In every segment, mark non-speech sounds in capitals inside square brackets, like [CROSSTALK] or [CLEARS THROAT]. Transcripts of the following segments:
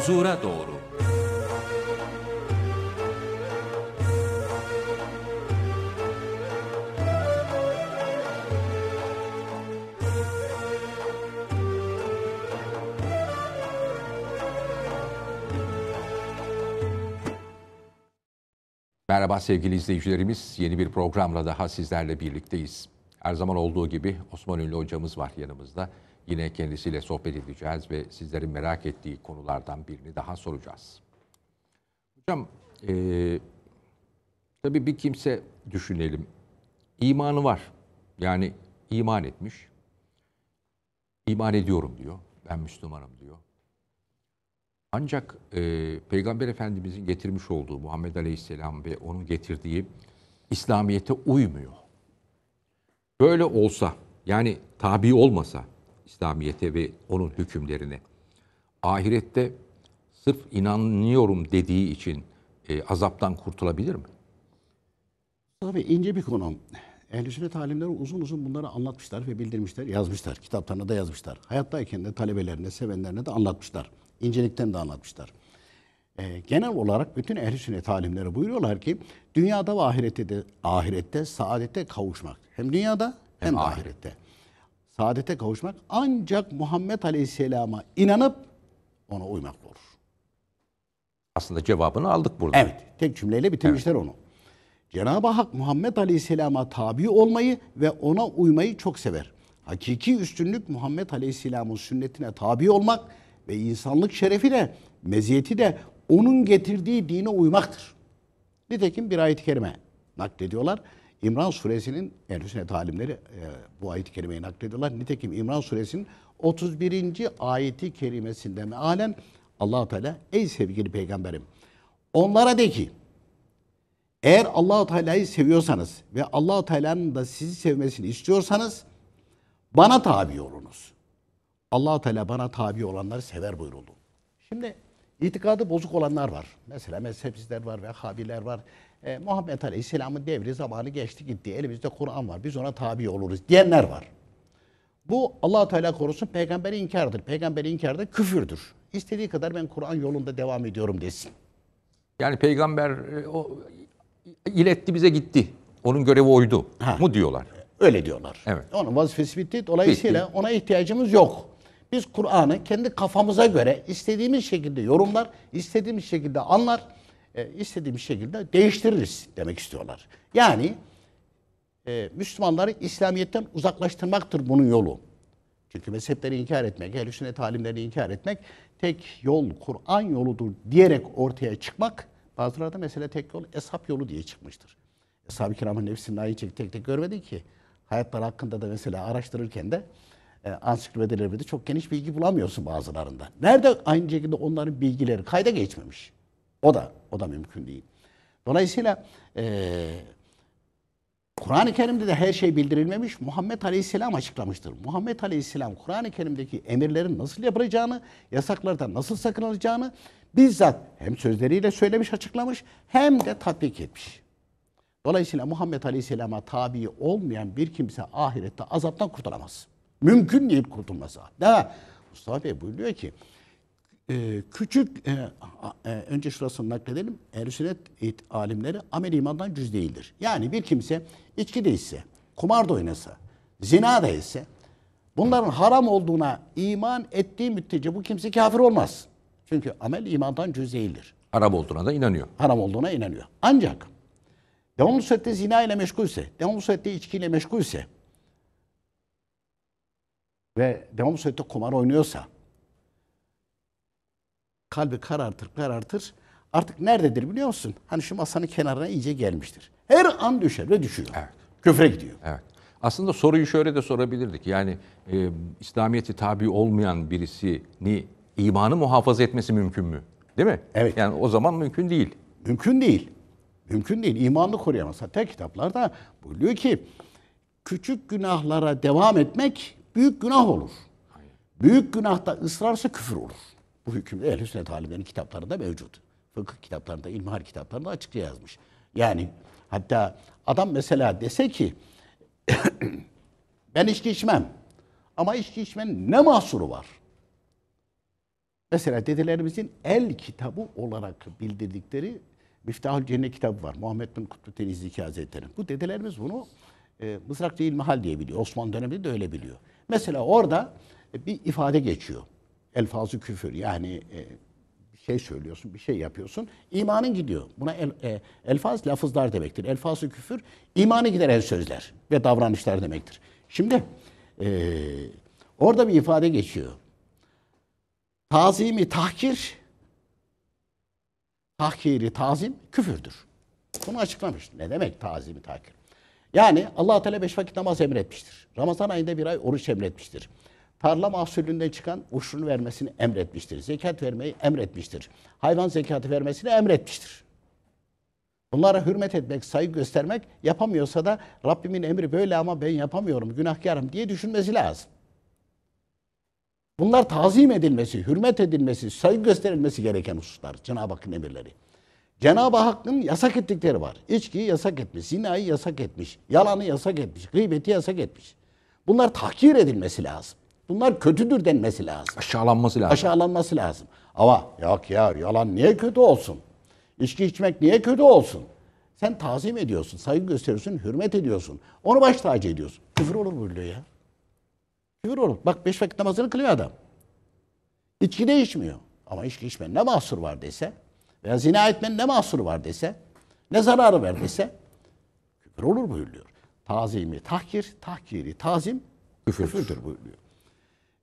huzura doğru. Merhaba sevgili izleyicilerimiz. Yeni bir programla daha sizlerle birlikteyiz. Her zaman olduğu gibi Osman Ünlü hocamız var yanımızda. Yine kendisiyle sohbet edeceğiz ve sizlerin merak ettiği konulardan birini daha soracağız. Hocam, e, tabii bir kimse düşünelim. İmanı var. Yani iman etmiş. İman ediyorum diyor. Ben Müslümanım diyor. Ancak e, Peygamber Efendimizin getirmiş olduğu Muhammed Aleyhisselam ve onun getirdiği İslamiyet'e uymuyor. Böyle olsa yani tabi olmasa İslamiyete ve onun hükümlerine. Ahirette sırf inanıyorum dediği için e, azaptan kurtulabilir mi? Tabii ince bir konu. Ehl-i sünnet alimleri uzun uzun bunları anlatmışlar ve bildirmişler, yazmışlar. Kitaplarına da yazmışlar. Hayattayken de talebelerine, sevenlerine de anlatmışlar. İncelikten de anlatmışlar. E, genel olarak bütün ehl-i sünnet alimleri buyuruyorlar ki dünyada ve ahirette de ahirette saadete kavuşmak. Hem dünyada hem, hem ahirette. ahirette saadete kavuşmak ancak Muhammed Aleyhisselam'a inanıp ona uymak olur. Aslında cevabını aldık burada. Evet. Tek cümleyle bitirmişler evet. onu. Cenab-ı Hak Muhammed Aleyhisselam'a tabi olmayı ve ona uymayı çok sever. Hakiki üstünlük Muhammed Aleyhisselam'ın sünnetine tabi olmak ve insanlık şerefi de, meziyeti de onun getirdiği dine uymaktır. Nitekim bir ayet-i kerime naklediyorlar. İmran suresinin yani talimleri e, bu ayet-i kerimeyi naklediyorlar. Nitekim İmran suresinin 31. ayeti kerimesinde mealen allah Teala ey sevgili peygamberim onlara de ki eğer allah Teala'yı seviyorsanız ve allah Teala'nın da sizi sevmesini istiyorsanız bana tabi olunuz. allah Teala bana tabi olanları sever buyuruldu. Şimdi itikadı bozuk olanlar var. Mesela mezhepsizler var, vehhabiler var e, Muhammed Aleyhisselam'ın devri zamanı geçti gitti. Elimizde Kur'an var. Biz ona tabi oluruz diyenler var. Bu allah Teala korusun peygamberi inkardır. Peygamberi inkar da küfürdür. İstediği kadar ben Kur'an yolunda devam ediyorum desin. Yani peygamber e, o iletti bize gitti. Onun görevi oydu ha. mu diyorlar. Öyle diyorlar. Evet. Onun vazifesi bitti. Dolayısıyla bitti. ona ihtiyacımız yok. Biz Kur'an'ı kendi kafamıza göre istediğimiz şekilde yorumlar, istediğimiz şekilde anlar e, istediğimiz şekilde değiştiririz demek istiyorlar. Yani e, Müslümanları İslamiyet'ten uzaklaştırmaktır bunun yolu. Çünkü mezhepleri inkar etmek, ehl sünnet talimlerini inkar etmek tek yol Kur'an yoludur diyerek ortaya çıkmak bazıları da mesela tek yol eshap yolu diye çıkmıştır. Eshab-ı kiramın aynı ayı tek tek görmedi ki. Hayatları hakkında da mesela araştırırken de e, ansiklopedilerde çok geniş bilgi bulamıyorsun bazılarında. Nerede aynı şekilde onların bilgileri kayda geçmemiş. O da o da mümkün değil. Dolayısıyla e, Kur'an-ı Kerim'de de her şey bildirilmemiş. Muhammed Aleyhisselam açıklamıştır. Muhammed Aleyhisselam Kur'an-ı Kerim'deki emirlerin nasıl yapılacağını, yasaklardan nasıl sakınılacağını bizzat hem sözleriyle söylemiş, açıklamış hem de tatbik etmiş. Dolayısıyla Muhammed Aleyhisselam'a tabi olmayan bir kimse ahirette azaptan kurtulamaz. Mümkün değil kurtulması. değil mi? Mustafa Bey buyuruyor ki ee, küçük e, e, önce şurasını nakledelim. Ehl-i sünnet alimleri amel imandan cüz değildir. Yani bir kimse içki de içse, kumar da oynasa, zina da etse bunların haram olduğuna iman ettiği müddetçe bu kimse kafir olmaz. Çünkü amel imandan cüz değildir. Haram olduğuna da inanıyor. Haram olduğuna inanıyor. Ancak devamlı surette zina ile meşgulse, devamlı surette içkiyle meşgulse ve devamlı surette kumar oynuyorsa kalbi karartır karartır. Artık nerededir biliyor musun? Hani şu masanın kenarına iyice gelmiştir. Her an düşer ve düşüyor. Evet. Küfre gidiyor. Evet. Aslında soruyu şöyle de sorabilirdik. Yani e, İslamiyet'e tabi olmayan birisini imanı muhafaza etmesi mümkün mü? Değil mi? Evet. Yani o zaman mümkün değil. Mümkün değil. Mümkün değil. İmanını koruyamaz. Hatta kitaplarda buyuruyor ki küçük günahlara devam etmek büyük günah olur. Büyük günahta ısrarsa küfür olur. Bu hükümde Ehl-i Sünnet alimlerin kitaplarında mevcut. Fıkıh kitaplarında, ilmihal kitaplarında açıkça yazmış. Yani hatta adam mesela dese ki [CLEARS THROAT] ben içki içmem ama içki içmenin ne mahsuru var? Mesela dedelerimizin el kitabı olarak bildirdikleri Miftahül Cennet kitabı var. Muhammed bin Kutlu Tenizliki Hazretleri. Bu dedelerimiz bunu e, Mızrakçı İlmihal diye biliyor. Osmanlı döneminde de öyle biliyor. Mesela orada e, bir ifade geçiyor elfazı küfür yani e, bir şey söylüyorsun, bir şey yapıyorsun. imanın gidiyor. Buna el, e, elfaz lafızlar demektir. Elfazı küfür imanı gideren sözler ve davranışlar demektir. Şimdi e, orada bir ifade geçiyor. Tazimi tahkir, tahkiri tazim küfürdür. Bunu açıklamış. Ne demek tazimi tahkir? Yani allah Teala beş vakit namaz emretmiştir. Ramazan ayında bir ay oruç emretmiştir tarla mahsulünden çıkan uşrun vermesini emretmiştir. Zekat vermeyi emretmiştir. Hayvan zekatı vermesini emretmiştir. Bunlara hürmet etmek, saygı göstermek yapamıyorsa da Rabbimin emri böyle ama ben yapamıyorum, günahkarım diye düşünmesi lazım. Bunlar tazim edilmesi, hürmet edilmesi, saygı gösterilmesi gereken hususlar. Cenab-ı Hakk'ın emirleri. Cenab-ı Hakk'ın yasak ettikleri var. İçkiyi yasak etmiş, zinayı yasak etmiş, yalanı yasak etmiş, gıybeti yasak etmiş. Bunlar tahkir edilmesi lazım. Bunlar kötüdür denmesi lazım. Aşağılanması lazım. Aşağılanması lazım. Ama yok ya yalan niye kötü olsun? İçki içmek niye kötü olsun? Sen tazim ediyorsun, saygı gösteriyorsun, hürmet ediyorsun. Onu baş tacı ediyorsun. Küfür olur bu ya. Küfür olur. Bak beş vakit namazını kılıyor adam. İçki değişmiyor. Ama içki içmenin ne mahsur var dese veya zina etmenin ne mahsuru var dese ne zararı ver dese küfür olur buyuruyor. Tazimi tahkir, tahkiri tazim küfürdür, küfürdür buyuruyor.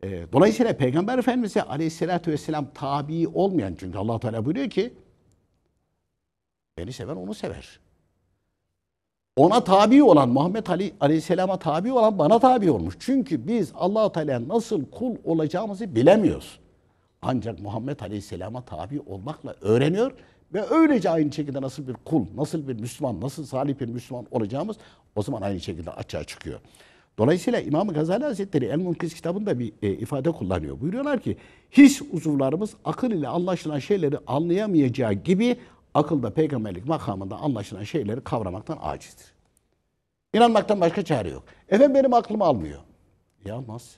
E, dolayısıyla Peygamber Efendimiz'e aleyhissalatü vesselam tabi olmayan çünkü allah Teala buyuruyor ki beni seven onu sever. Ona tabi olan Muhammed Ali Aleyhisselam'a tabi olan bana tabi olmuş. Çünkü biz allah Teala nasıl kul olacağımızı bilemiyoruz. Ancak Muhammed Aleyhisselam'a tabi olmakla öğreniyor ve öylece aynı şekilde nasıl bir kul, nasıl bir Müslüman, nasıl salih bir Müslüman olacağımız o zaman aynı şekilde açığa çıkıyor. Dolayısıyla İmam Gazali Hazretleri El Munkiz kitabında bir e, ifade kullanıyor. Buyuruyorlar ki his uzuvlarımız akıl ile anlaşılan şeyleri anlayamayacağı gibi akılda peygamberlik makamında anlaşılan şeyleri kavramaktan acizdir. İnanmaktan başka çare yok. Efendim benim aklım almıyor. Ya nasıl?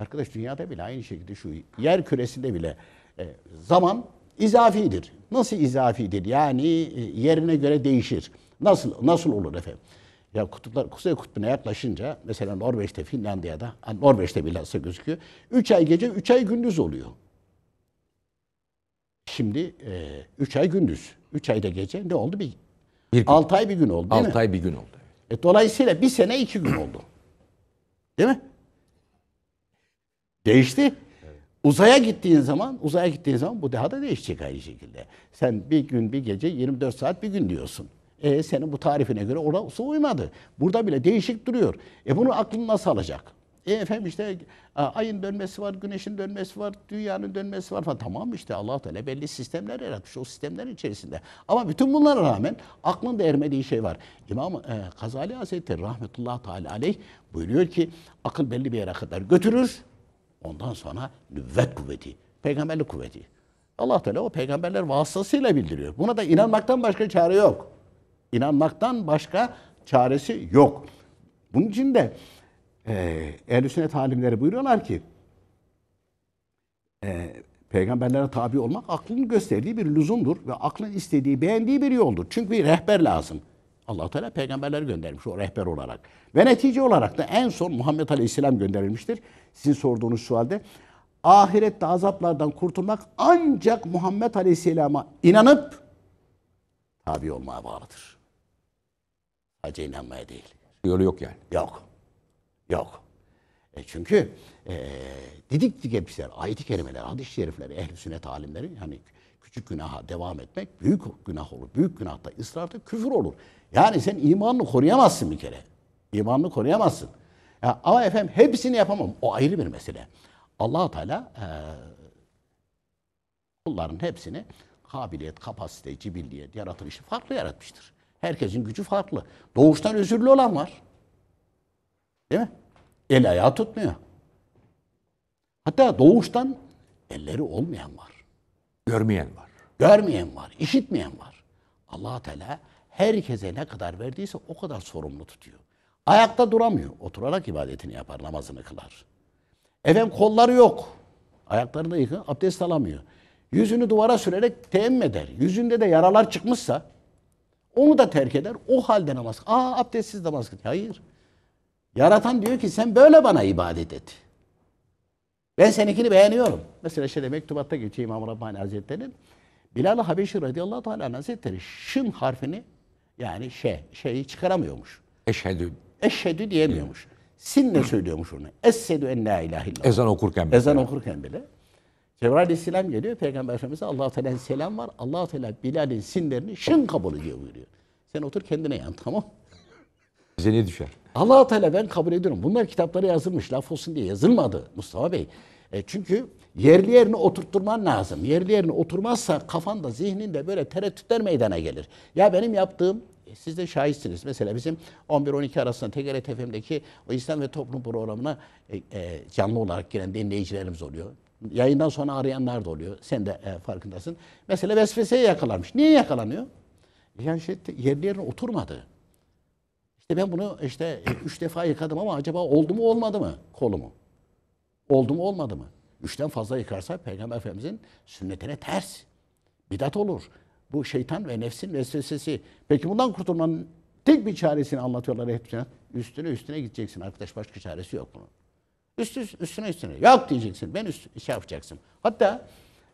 Arkadaş dünyada bile aynı şekilde şu yer küresinde bile e, zaman izafidir. Nasıl izafidir? Yani e, yerine göre değişir. Nasıl nasıl olur efendim? Ya kutuplar, Kuzey Kutbu'na yaklaşınca mesela Norveç'te, Finlandiya'da, Norveç'te bilhassa gözüküyor. Üç ay gece, üç ay gündüz oluyor. Şimdi 3 e, ay gündüz. 3 ayda gece ne oldu? Bir, bir 6 ay bir gün oldu değil 6 ay bir gün oldu. E, dolayısıyla bir sene iki gün oldu. Değil mi? Değişti. Uzaya gittiğin zaman, uzaya gittiğin zaman bu daha da değişecek aynı şekilde. Sen bir gün bir gece 24 saat bir gün diyorsun. E, senin bu tarifine göre orası uymadı. Burada bile değişik duruyor. E bunu aklın nasıl alacak? E efendim işte ayın dönmesi var, güneşin dönmesi var, dünyanın dönmesi var falan. Tamam işte allah Teala belli sistemler yaratmış o sistemler içerisinde. Ama bütün bunlara rağmen aklın da şey var. İmam e, Gazali Hazretleri rahmetullahi teala aleyh buyuruyor ki akıl belli bir yere kadar götürür. Ondan sonra nüvvet kuvveti, peygamberlik kuvveti. allah Teala o peygamberler vasıtasıyla bildiriyor. Buna da inanmaktan başka çare yok. İnanmaktan başka çaresi yok. Bunun için de e, ehl sünnet alimleri buyuruyorlar ki e, peygamberlere tabi olmak aklın gösterdiği bir lüzumdur ve aklın istediği, beğendiği bir yoldur. Çünkü bir rehber lazım. allah Teala peygamberleri göndermiş o rehber olarak. Ve netice olarak da en son Muhammed Aleyhisselam gönderilmiştir. Sizin sorduğunuz sualde ahirette azaplardan kurtulmak ancak Muhammed Aleyhisselam'a inanıp tabi olmaya bağlıdır. Hacı inanmaya değil. Yolu yok yani. Yok. Yok. E çünkü e, didik didik hepsiler, ayet-i kerimeler, hadis-i şerifleri, ehl-i sünnet alimleri yani küçük günaha devam etmek büyük günah olur. Büyük günahta ısrarda küfür olur. Yani sen imanını koruyamazsın bir kere. İmanını koruyamazsın. Ya, ama efendim hepsini yapamam. O ayrı bir mesele. allah Teala e, kulların hepsini kabiliyet, kapasite, cibilliyet, yaratılışı farklı yaratmıştır. Herkesin gücü farklı. Doğuştan özürlü olan var. Değil mi? El ayağı tutmuyor. Hatta doğuştan elleri olmayan var. Görmeyen var. Görmeyen var, işitmeyen var. allah Teala herkese ne kadar verdiyse o kadar sorumlu tutuyor. Ayakta duramıyor. Oturarak ibadetini yapar, namazını kılar. Efendim kolları yok. Ayaklarını yıkın, abdest alamıyor. Yüzünü duvara sürerek teemmüm Yüzünde de yaralar çıkmışsa onu da terk eder. O halde namaz. Aa abdestsiz namaz kılıyor. Hayır. Yaratan diyor ki sen böyle bana ibadet et. Ben seninkini beğeniyorum. Mesela şöyle mektubatta geçiyor İmam Rabbani Hazretleri'nin. Bilal-i Habeşi radıyallahu teala hazretleri şın harfini yani şey, şeyi çıkaramıyormuş. Eşhedü. Eşhedü diyemiyormuş. Sinle söylüyormuş onu. Essedü en la ilahe illallah. Ezan okurken bile. Ezan okurken bile. Cebrail Aleyhisselam geliyor. Peygamber Efendimiz'e allah Teala'nın selam var. allah Teala Bilal'in sinlerini şın kabul ediyor buyuruyor. Sen otur kendine yan tamam Bize ne düşer? allah Teala ben kabul ediyorum. Bunlar kitaplara yazılmış. Laf olsun diye yazılmadı Mustafa Bey. E çünkü yerli yerine oturtturman lazım. Yerli yerine oturmazsa kafanda, zihninde böyle tereddütler meydana gelir. Ya benim yaptığım e, siz de şahitsiniz. Mesela bizim 11-12 arasında TGRT FM'deki o İslam ve Toplum programına e, e, canlı olarak giren dinleyicilerimiz oluyor. Yayından sonra arayanlar da oluyor. Sen de e, farkındasın. Mesela vesveseye yakalanmış. Niye yakalanıyor? Yani şey, yerli yerine oturmadı. İşte ben bunu işte e, üç defa yıkadım ama acaba oldu mu olmadı mı kolumu? Oldu mu olmadı mı? Üçten fazla yıkarsa Peygamber Efendimizin sünnetine ters. Bidat olur. Bu şeytan ve nefsin vesvesesi. Peki bundan kurtulmanın tek bir çaresini anlatıyorlar hepsine. Üstüne üstüne gideceksin arkadaş. Başka çaresi yok bunun. Üst, üst üstüne üstüne. Yok diyeceksin. Ben üst şey yapacaksın. Hatta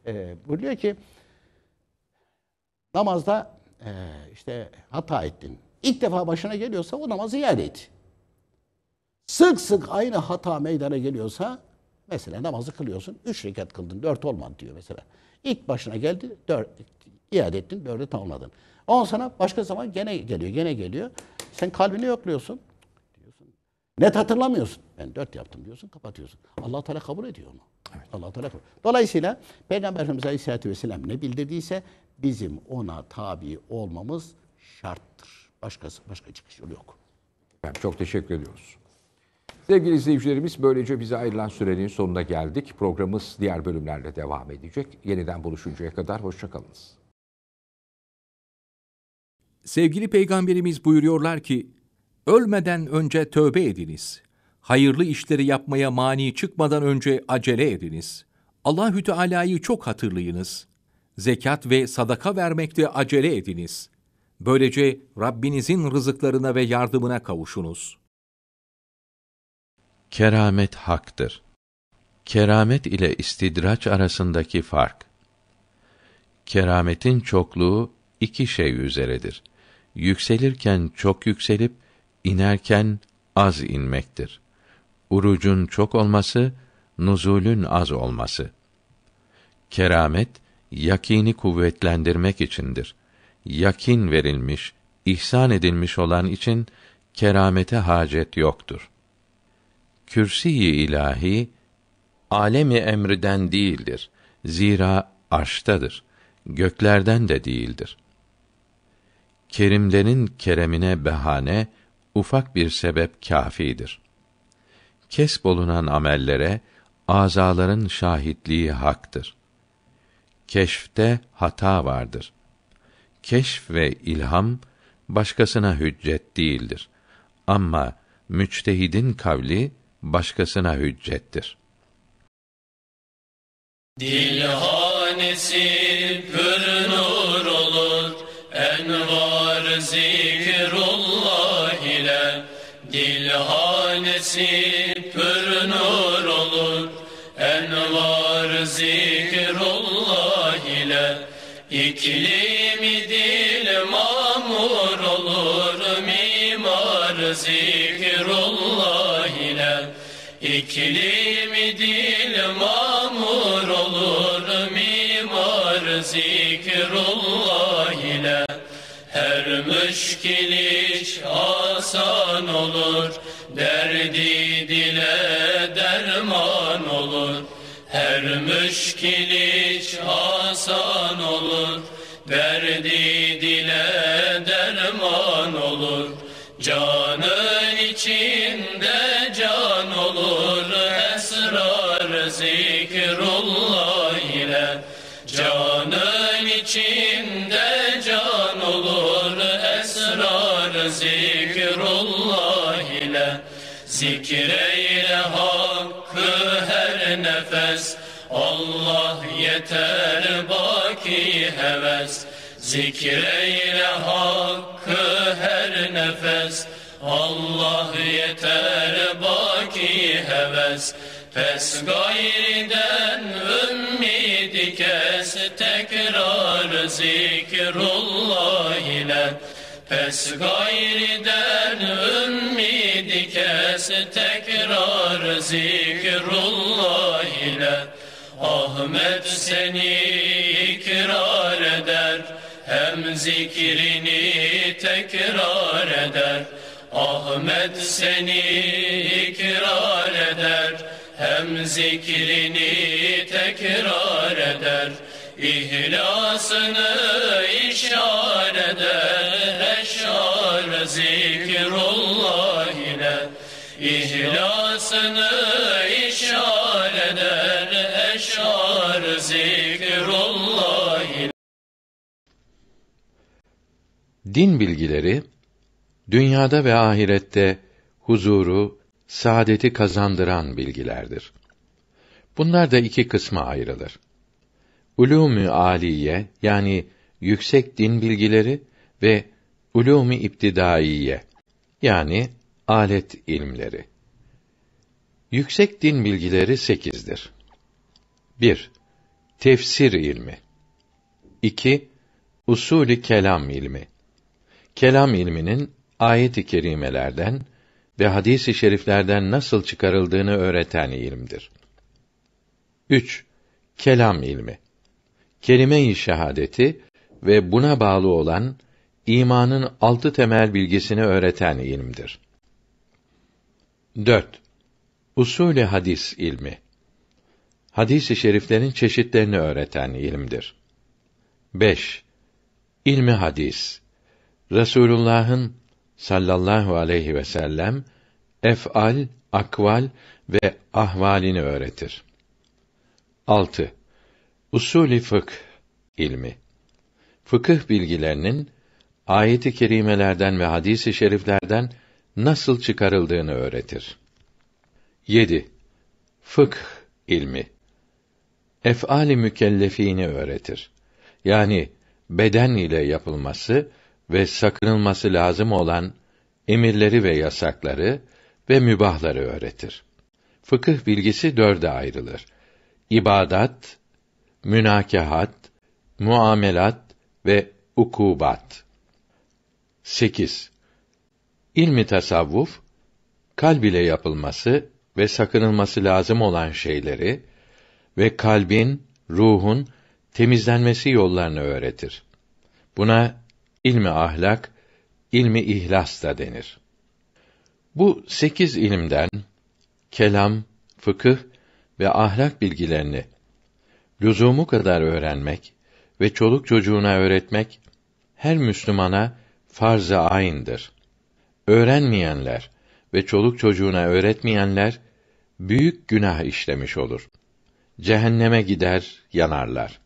e, buyuruyor ki namazda e, işte hata ettin. İlk defa başına geliyorsa o namazı iade et. Sık sık aynı hata meydana geliyorsa mesela namazı kılıyorsun. Üç rekat kıldın. Dört olmadı diyor mesela. İlk başına geldi. Dört, iade ettin. Dördü tamamladın. On sana başka zaman gene geliyor. Gene geliyor. Sen kalbini yokluyorsun. Net hatırlamıyorsun. Ben dört yaptım diyorsun, kapatıyorsun. allah Teala kabul ediyor mu? Evet. allah Teala kabul Dolayısıyla Peygamber Efendimiz Aleyhisselatü Vesselam ne bildirdiyse bizim ona tabi olmamız şarttır. Başkası, başka çıkış yolu yok. Efendim, çok teşekkür ediyoruz. Sevgili izleyicilerimiz böylece bize ayrılan sürenin sonuna geldik. Programımız diğer bölümlerle devam edecek. Yeniden buluşuncaya kadar hoşçakalınız. Sevgili Peygamberimiz buyuruyorlar ki, Ölmeden önce tövbe ediniz. Hayırlı işleri yapmaya mani çıkmadan önce acele ediniz. Allahü Teala'yı çok hatırlayınız. Zekat ve sadaka vermekte acele ediniz. Böylece Rabbinizin rızıklarına ve yardımına kavuşunuz. Keramet haktır. Keramet ile istidraç arasındaki fark. Kerametin çokluğu iki şey üzeredir. Yükselirken çok yükselip inerken az inmektir. Urucun çok olması, nuzulün az olması. Keramet, yakini kuvvetlendirmek içindir. Yakin verilmiş, ihsan edilmiş olan için keramete hacet yoktur. Kürsi-i ilahi alemi emriden değildir. Zira arştadır. Göklerden de değildir. Kerimlerin keremine behane ufak bir sebep kâfidir. Kesbolunan amellere azaların şahitliği haktır. Keşfte hata vardır. Keşf ve ilham başkasına hüccet değildir. Ama müçtehidin kavli başkasına hüccettir. Dilhanesi pür nur olur, envar zikrullah. Dilhanesi pür nur olur Envar zikrullah ile İklimi dil mamur olur Mimar zikrullah ile İklimi dil mamur Her müşkil iş asan olur, derdi dile derman olur. Her müşkil iş asan olur, derdi dile derman olur. Canın içinde Zikreyle hakkı her nefes Allah yeter baki heves Zikreyle hakkı her nefes Allah yeter baki heves Pes gayriden ümidi kes Tekrar zikrullah ile Pes gayriden ümmidi kes tekrar zikrullah ile Ahmet seni ikrar eder hem zikrini tekrar eder Ahmet seni ikrar eder hem zikrini tekrar eder İhlasını işarede eşar zikrullah ile İhlasını işarede eşar zikrullah ile Din bilgileri dünyada ve ahirette huzuru, saadeti kazandıran bilgilerdir. Bunlar da iki kısma ayrılır ulûm Âliye yani yüksek din bilgileri ve ulûm-ü yani alet ilimleri. Yüksek din bilgileri sekizdir. 1. Tefsir ilmi. 2. Usulü kelam ilmi. Kelam ilminin ayet-i kerimelerden ve hadis-i şeriflerden nasıl çıkarıldığını öğreten ilimdir. 3. Kelam ilmi kelime-i şehadeti ve buna bağlı olan imanın altı temel bilgisini öğreten ilimdir. 4. Usulü hadis ilmi. Hadis-i şeriflerin çeşitlerini öğreten ilimdir. 5. İlmi hadis. Resulullah'ın sallallahu aleyhi ve sellem ef'al, akval ve ahvalini öğretir. 6. Usulü fıkh ilmi. Fıkıh bilgilerinin ayeti kerimelerden ve hadisi i şeriflerden nasıl çıkarıldığını öğretir. 7. Fıkh ilmi. Ef'ali mükellefini öğretir. Yani beden ile yapılması ve sakınılması lazım olan emirleri ve yasakları ve mübahları öğretir. Fıkıh bilgisi dörde ayrılır. İbadat, münakahat, muamelat ve ukubat. 8. İlmi tasavvuf kalb ile yapılması ve sakınılması lazım olan şeyleri ve kalbin, ruhun temizlenmesi yollarını öğretir. Buna ilmi ahlak, ilmi ihlas da denir. Bu sekiz ilimden kelam, fıkıh ve ahlak bilgilerini lüzumu kadar öğrenmek ve çoluk çocuğuna öğretmek her Müslümana farz-ı ayn'dır. Öğrenmeyenler ve çoluk çocuğuna öğretmeyenler büyük günah işlemiş olur. Cehenneme gider, yanarlar.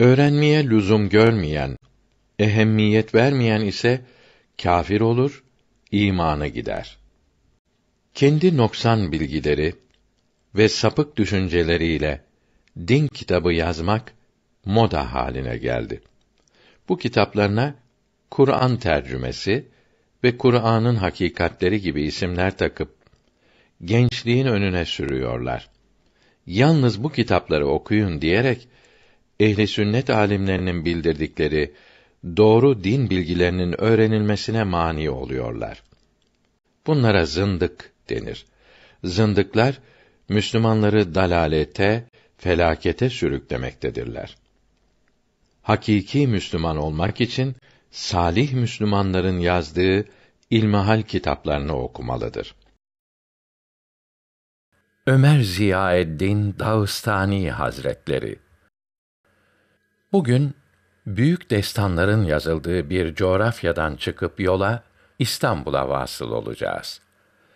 Öğrenmeye lüzum görmeyen, ehemmiyet vermeyen ise kafir olur, imanı gider. Kendi noksan bilgileri ve sapık düşünceleriyle din kitabı yazmak moda haline geldi. Bu kitaplarına Kur'an tercümesi ve Kur'an'ın hakikatleri gibi isimler takıp gençliğin önüne sürüyorlar. Yalnız bu kitapları okuyun diyerek ehli sünnet alimlerinin bildirdikleri doğru din bilgilerinin öğrenilmesine mani oluyorlar. Bunlara zındık denir. Zındıklar Müslümanları dalalete felakete sürüklemektedirler. Hakiki Müslüman olmak için salih Müslümanların yazdığı ilmihal kitaplarını okumalıdır. Ömer Ziyaeddin Dağıstani Hazretleri Bugün büyük destanların yazıldığı bir coğrafyadan çıkıp yola İstanbul'a vasıl olacağız.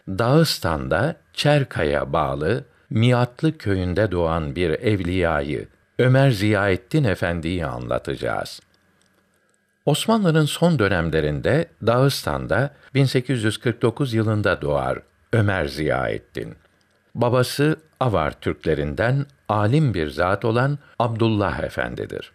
Dağıstan'da Çerkaya bağlı Miatlı köyünde doğan bir evliyayı Ömer Ziyaettin Efendi'yi anlatacağız. Osmanlı'nın son dönemlerinde Dağıstan'da 1849 yılında doğar Ömer Ziyaettin. Babası Avar Türklerinden alim bir zat olan Abdullah Efendidir.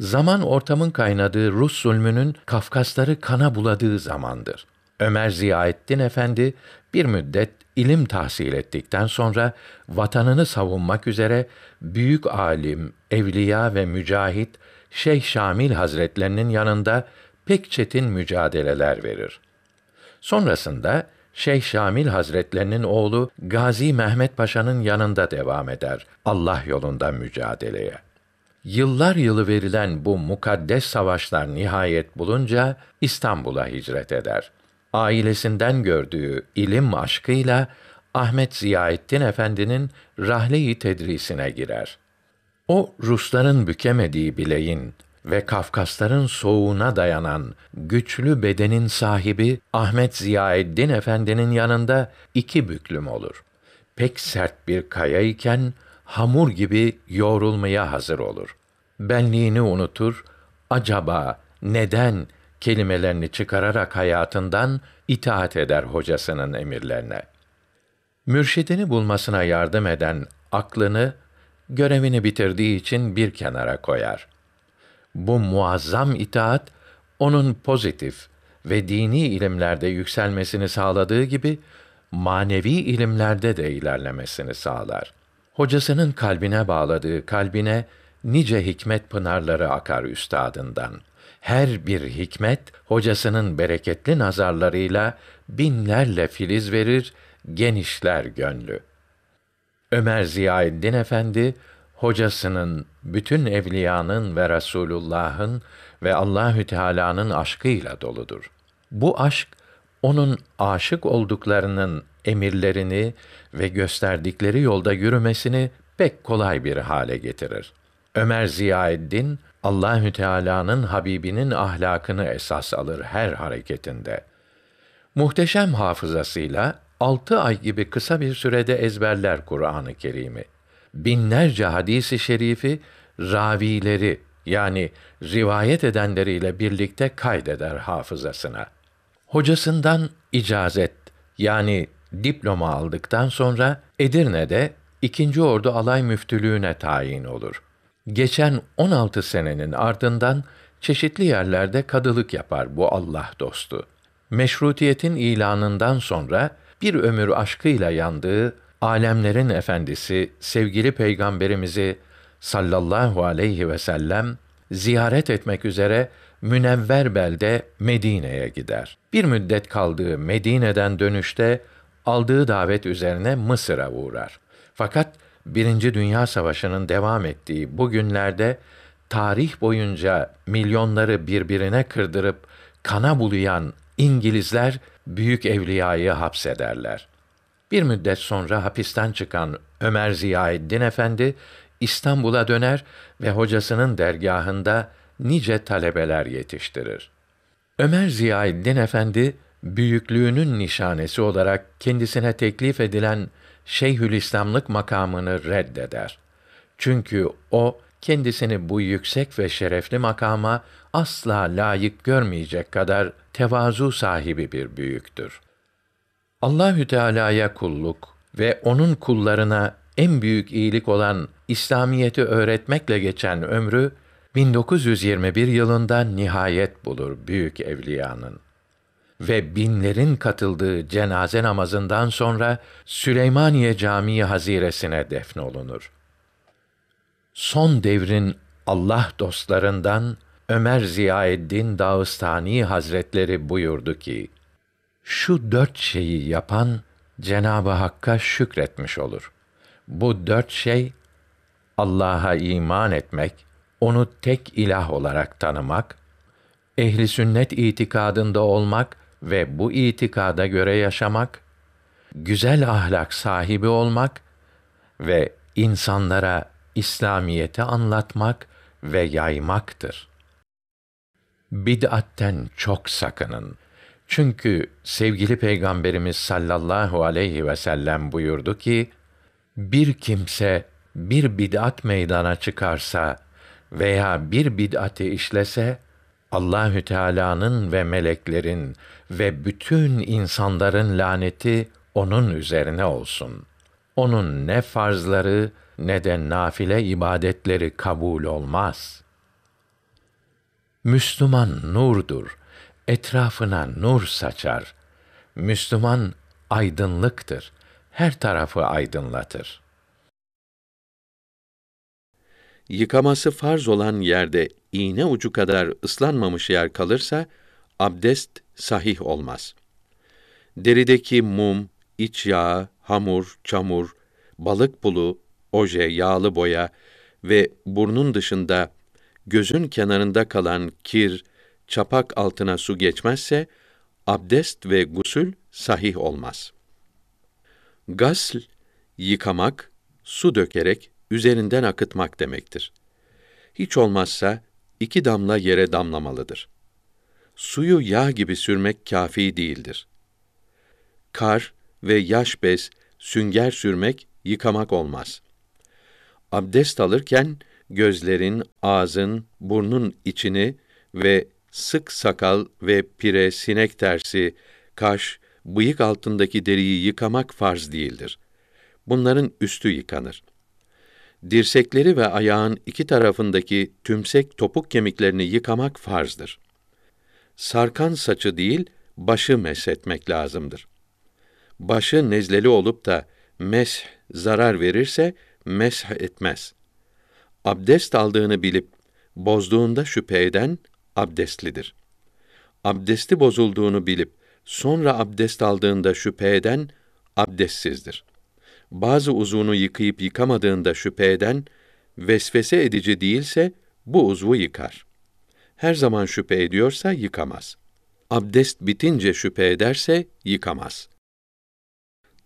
Zaman ortamın kaynadığı Rus zulmünün Kafkasları kana buladığı zamandır. Ömer Ziyaettin Efendi bir müddet ilim tahsil ettikten sonra vatanını savunmak üzere büyük alim, evliya ve mücahit Şeyh Şamil Hazretlerinin yanında pek çetin mücadeleler verir. Sonrasında Şeyh Şamil Hazretlerinin oğlu Gazi Mehmet Paşa'nın yanında devam eder Allah yolunda mücadeleye. Yıllar yılı verilen bu mukaddes savaşlar nihayet bulunca İstanbul'a hicret eder.'' ailesinden gördüğü ilim aşkıyla Ahmet Ziyaettin Efendi'nin Rahle-i Tedrisine girer. O Rusların bükemediği bileğin ve Kafkasların soğuğuna dayanan güçlü bedenin sahibi Ahmet Ziyaeddin Efendi'nin yanında iki büklüm olur. Pek sert bir kaya iken hamur gibi yoğrulmaya hazır olur. Benliğini unutur, acaba neden kelimelerini çıkararak hayatından itaat eder hocasının emirlerine. Mürşidini bulmasına yardım eden aklını görevini bitirdiği için bir kenara koyar. Bu muazzam itaat onun pozitif ve dini ilimlerde yükselmesini sağladığı gibi manevi ilimlerde de ilerlemesini sağlar. Hocasının kalbine bağladığı kalbine nice hikmet pınarları akar üstadından.'' her bir hikmet hocasının bereketli nazarlarıyla binlerle filiz verir, genişler gönlü. Ömer Ziyaeddin Efendi hocasının, bütün evliyanın ve Resulullah'ın ve Allahü Teala'nın aşkıyla doludur. Bu aşk onun aşık olduklarının emirlerini ve gösterdikleri yolda yürümesini pek kolay bir hale getirir. Ömer Ziyaeddin Allahü Teala'nın Habibinin ahlakını esas alır her hareketinde. Muhteşem hafızasıyla altı ay gibi kısa bir sürede ezberler Kur'an-ı Kerim'i. Binlerce hadisi şerifi ravileri yani rivayet edenleriyle birlikte kaydeder hafızasına. Hocasından icazet yani diploma aldıktan sonra Edirne'de 2. Ordu Alay Müftülüğüne tayin olur. Geçen 16 senenin ardından çeşitli yerlerde kadılık yapar bu Allah dostu. Meşrutiyetin ilanından sonra bir ömür aşkıyla yandığı alemlerin efendisi sevgili peygamberimizi sallallahu aleyhi ve sellem ziyaret etmek üzere münevver belde Medine'ye gider. Bir müddet kaldığı Medine'den dönüşte aldığı davet üzerine Mısır'a uğrar. Fakat Birinci Dünya Savaşı'nın devam ettiği bu günlerde tarih boyunca milyonları birbirine kırdırıp kana buluyan İngilizler büyük evliyayı hapsederler. Bir müddet sonra hapisten çıkan Ömer Ziyaeddin Efendi İstanbul'a döner ve hocasının dergahında nice talebeler yetiştirir. Ömer Ziyaeddin Efendi büyüklüğünün nişanesi olarak kendisine teklif edilen Şeyhülislamlık makamını reddeder. Çünkü o kendisini bu yüksek ve şerefli makama asla layık görmeyecek kadar tevazu sahibi bir büyüktür. Allahü Teala'ya kulluk ve onun kullarına en büyük iyilik olan İslamiyeti öğretmekle geçen ömrü 1921 yılında nihayet bulur büyük evliyanın ve binlerin katıldığı cenaze namazından sonra Süleymaniye Camii haziresine defnolunur. Son devrin Allah dostlarından Ömer Ziyaeddin Dağıstani Hazretleri buyurdu ki, şu dört şeyi yapan Cenab-ı Hakk'a şükretmiş olur. Bu dört şey, Allah'a iman etmek, onu tek ilah olarak tanımak, ehli sünnet itikadında olmak ve bu itikada göre yaşamak, güzel ahlak sahibi olmak ve insanlara İslamiyeti anlatmak ve yaymaktır. Bid'atten çok sakının. Çünkü sevgili Peygamberimiz sallallahu aleyhi ve sellem buyurdu ki, bir kimse bir bid'at meydana çıkarsa veya bir bid'ati işlese, Allahü Teala'nın ve meleklerin ve bütün insanların laneti onun üzerine olsun. Onun ne farzları ne de nafile ibadetleri kabul olmaz. Müslüman nurdur. Etrafına nur saçar. Müslüman aydınlıktır. Her tarafı aydınlatır. Yıkaması farz olan yerde iğne ucu kadar ıslanmamış yer kalırsa abdest sahih olmaz. Derideki mum, iç yağı, hamur, çamur, balık bulu, oje, yağlı boya ve burnun dışında gözün kenarında kalan kir, çapak altına su geçmezse abdest ve gusül sahih olmaz. Gasl yıkamak, su dökerek üzerinden akıtmak demektir. Hiç olmazsa iki damla yere damlamalıdır. Suyu yağ gibi sürmek kafi değildir. Kar ve yaş bez, sünger sürmek, yıkamak olmaz. Abdest alırken gözlerin, ağzın, burnun içini ve sık sakal ve pire, sinek tersi, kaş, bıyık altındaki deriyi yıkamak farz değildir. Bunların üstü yıkanır.'' dirsekleri ve ayağın iki tarafındaki tümsek topuk kemiklerini yıkamak farzdır. Sarkan saçı değil, başı meshetmek lazımdır. Başı nezleli olup da mesh zarar verirse mesh etmez. Abdest aldığını bilip bozduğunda şüphe eden abdestlidir. Abdesti bozulduğunu bilip sonra abdest aldığında şüphe eden abdestsizdir.'' bazı uzunu yıkayıp yıkamadığında şüphe eden, vesvese edici değilse bu uzvu yıkar. Her zaman şüphe ediyorsa yıkamaz. Abdest bitince şüphe ederse yıkamaz.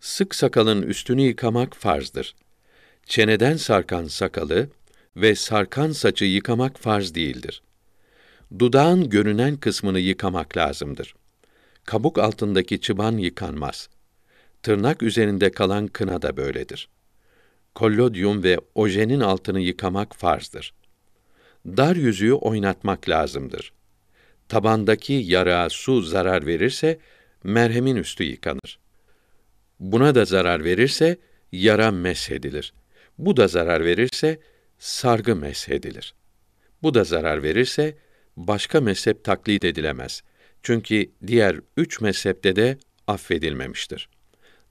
Sık sakalın üstünü yıkamak farzdır. Çeneden sarkan sakalı ve sarkan saçı yıkamak farz değildir. Dudağın görünen kısmını yıkamak lazımdır. Kabuk altındaki çıban yıkanmaz.'' Tırnak üzerinde kalan kına da böyledir. Kollodyum ve ojenin altını yıkamak farzdır. Dar yüzüğü oynatmak lazımdır. Tabandaki yara su zarar verirse merhemin üstü yıkanır. Buna da zarar verirse yara meshedilir. Bu da zarar verirse sargı meshedilir. Bu da zarar verirse başka mezhep taklit edilemez. Çünkü diğer üç mezhepte de affedilmemiştir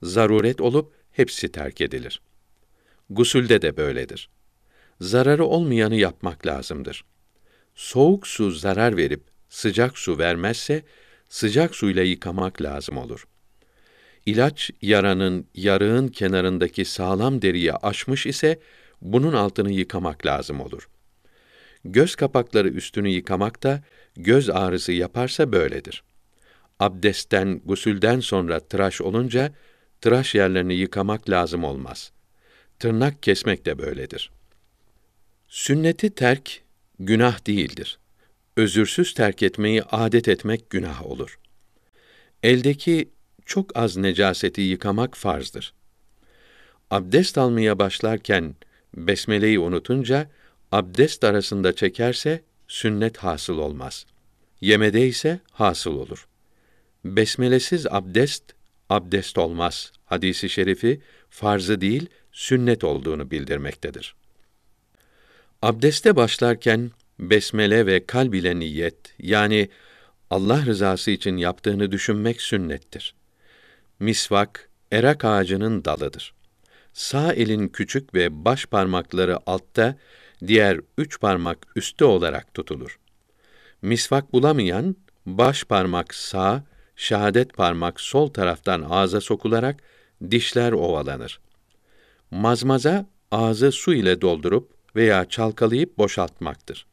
zaruret olup hepsi terk edilir. Gusülde de böyledir. Zararı olmayanı yapmak lazımdır. Soğuk su zarar verip sıcak su vermezse sıcak suyla yıkamak lazım olur. İlaç yaranın yarığın kenarındaki sağlam deriyi aşmış ise bunun altını yıkamak lazım olur. Göz kapakları üstünü yıkamak da göz ağrısı yaparsa böyledir. Abdestten, gusülden sonra tıraş olunca tıraş yerlerini yıkamak lazım olmaz. Tırnak kesmek de böyledir. Sünneti terk günah değildir. Özürsüz terk etmeyi adet etmek günah olur. Eldeki çok az necaseti yıkamak farzdır. Abdest almaya başlarken besmeleyi unutunca abdest arasında çekerse sünnet hasıl olmaz. Yemede ise hasıl olur. Besmelesiz abdest abdest olmaz hadisi şerifi farzı değil sünnet olduğunu bildirmektedir. Abdeste başlarken besmele ve kalb ile niyet yani Allah rızası için yaptığını düşünmek sünnettir. Misvak erak ağacının dalıdır. Sağ elin küçük ve baş parmakları altta, diğer üç parmak üstte olarak tutulur. Misvak bulamayan baş parmak sağ, şahadet parmak sol taraftan ağza sokularak dişler ovalanır. Mazmaza ağzı su ile doldurup veya çalkalayıp boşaltmaktır.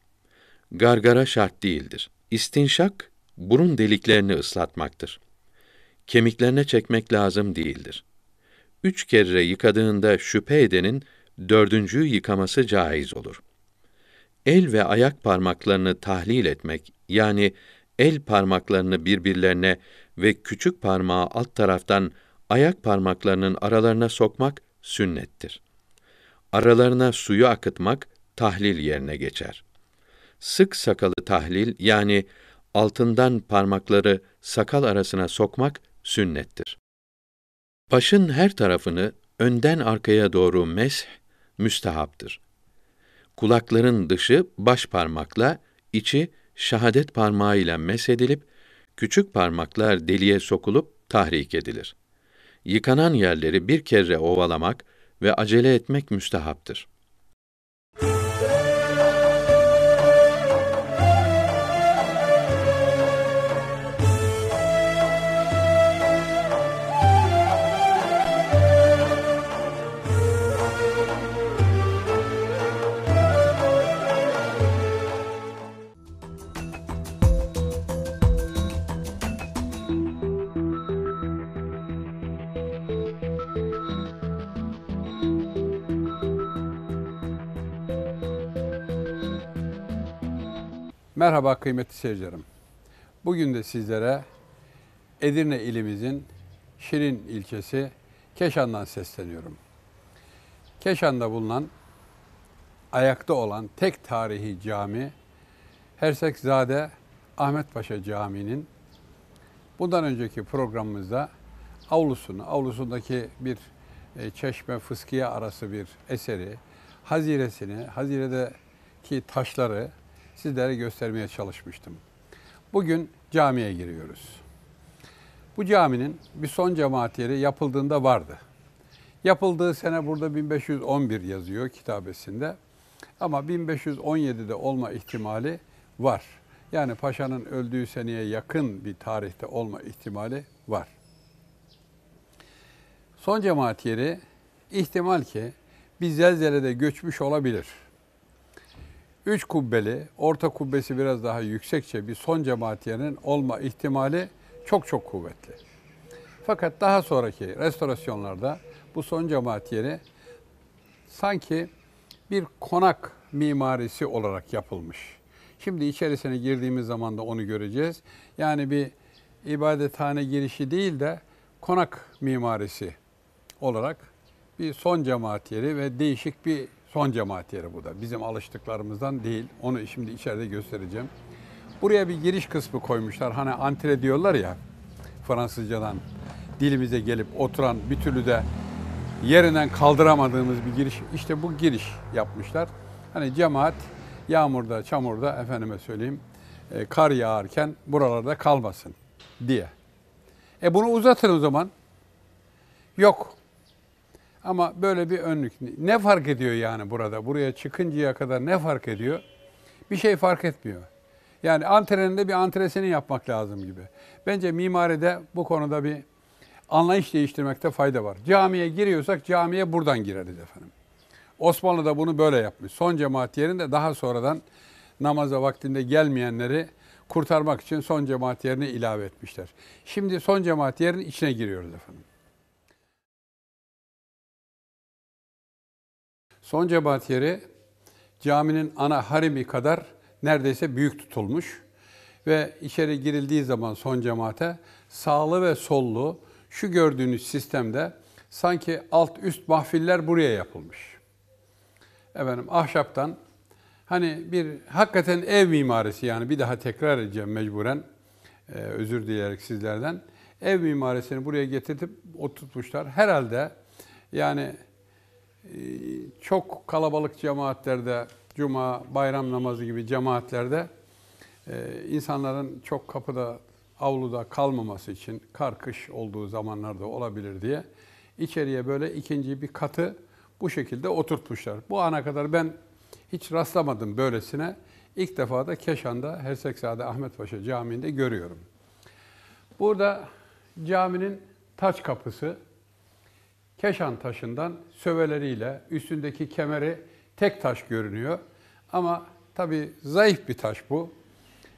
Gargara şart değildir. İstinşak burun deliklerini ıslatmaktır. Kemiklerine çekmek lazım değildir. Üç kere yıkadığında şüphe edenin dördüncüyü yıkaması caiz olur. El ve ayak parmaklarını tahlil etmek yani el parmaklarını birbirlerine ve küçük parmağı alt taraftan ayak parmaklarının aralarına sokmak sünnettir. Aralarına suyu akıtmak tahlil yerine geçer. Sık sakalı tahlil yani altından parmakları sakal arasına sokmak sünnettir. Başın her tarafını önden arkaya doğru mesh müstehaptır. Kulakların dışı baş parmakla, içi şahadet parmağıyla mesedilip küçük parmaklar deliğe sokulup tahrik edilir. Yıkanan yerleri bir kere ovalamak ve acele etmek müstehaptır. Merhaba kıymetli seyircilerim. Bugün de sizlere Edirne ilimizin Şirin ilçesi Keşan'dan sesleniyorum. Keşan'da bulunan, ayakta olan tek tarihi cami Hersekzade Ahmet Paşa Camii'nin bundan önceki programımızda avlusunu, avlusundaki bir e, çeşme fıskiye arası bir eseri, haziresini, haziredeki taşları, sizlere göstermeye çalışmıştım. Bugün camiye giriyoruz. Bu caminin bir son cemaat yeri yapıldığında vardı. Yapıldığı sene burada 1511 yazıyor kitabesinde. Ama 1517'de olma ihtimali var. Yani paşanın öldüğü seneye yakın bir tarihte olma ihtimali var. Son cemaat yeri ihtimal ki bir zelzelede göçmüş olabilir. Üç kubbeli, orta kubbesi biraz daha yüksekçe bir son cemaatiyenin olma ihtimali çok çok kuvvetli. Fakat daha sonraki restorasyonlarda bu son cemaatiyeni sanki bir konak mimarisi olarak yapılmış. Şimdi içerisine girdiğimiz zaman da onu göreceğiz. Yani bir ibadethane girişi değil de konak mimarisi olarak bir son cemaat yeri ve değişik bir Son cemaat yeri bu da. Bizim alıştıklarımızdan değil. Onu şimdi içeride göstereceğim. Buraya bir giriş kısmı koymuşlar. Hani antre diyorlar ya Fransızcadan dilimize gelip oturan bir türlü de yerinden kaldıramadığımız bir giriş. İşte bu giriş yapmışlar. Hani cemaat yağmurda, çamurda efendime söyleyeyim e, kar yağarken buralarda kalmasın diye. E bunu uzatın o zaman. Yok. Ama böyle bir önlük. Ne fark ediyor yani burada? Buraya çıkıncaya kadar ne fark ediyor? Bir şey fark etmiyor. Yani antreninde bir antresini yapmak lazım gibi. Bence mimaride bu konuda bir anlayış değiştirmekte fayda var. Camiye giriyorsak camiye buradan gireriz efendim. Osmanlı da bunu böyle yapmış. Son cemaat yerinde daha sonradan namaza vaktinde gelmeyenleri kurtarmak için son cemaat yerini ilave etmişler. Şimdi son cemaat yerinin içine giriyoruz efendim. Son cebat yeri caminin ana harimi kadar neredeyse büyük tutulmuş ve içeri girildiği zaman son cemaate sağlı ve sollu şu gördüğünüz sistemde sanki alt üst mahfiller buraya yapılmış. Efendim ahşaptan hani bir hakikaten ev mimarisi yani bir daha tekrar edeceğim mecburen e, özür dileyerek sizlerden ev mimarisini buraya getirtip oturtmuşlar. Herhalde yani ee, çok kalabalık cemaatlerde, cuma, bayram namazı gibi cemaatlerde e, insanların çok kapıda, avluda kalmaması için karkış olduğu zamanlarda olabilir diye içeriye böyle ikinci bir katı bu şekilde oturtmuşlar. Bu ana kadar ben hiç rastlamadım böylesine. İlk defa da Keşan'da Hersekzade Ahmet Paşa Camii'nde görüyorum. Burada caminin taç kapısı Keşan taşından söveleriyle üstündeki kemeri tek taş görünüyor. Ama tabi zayıf bir taş bu.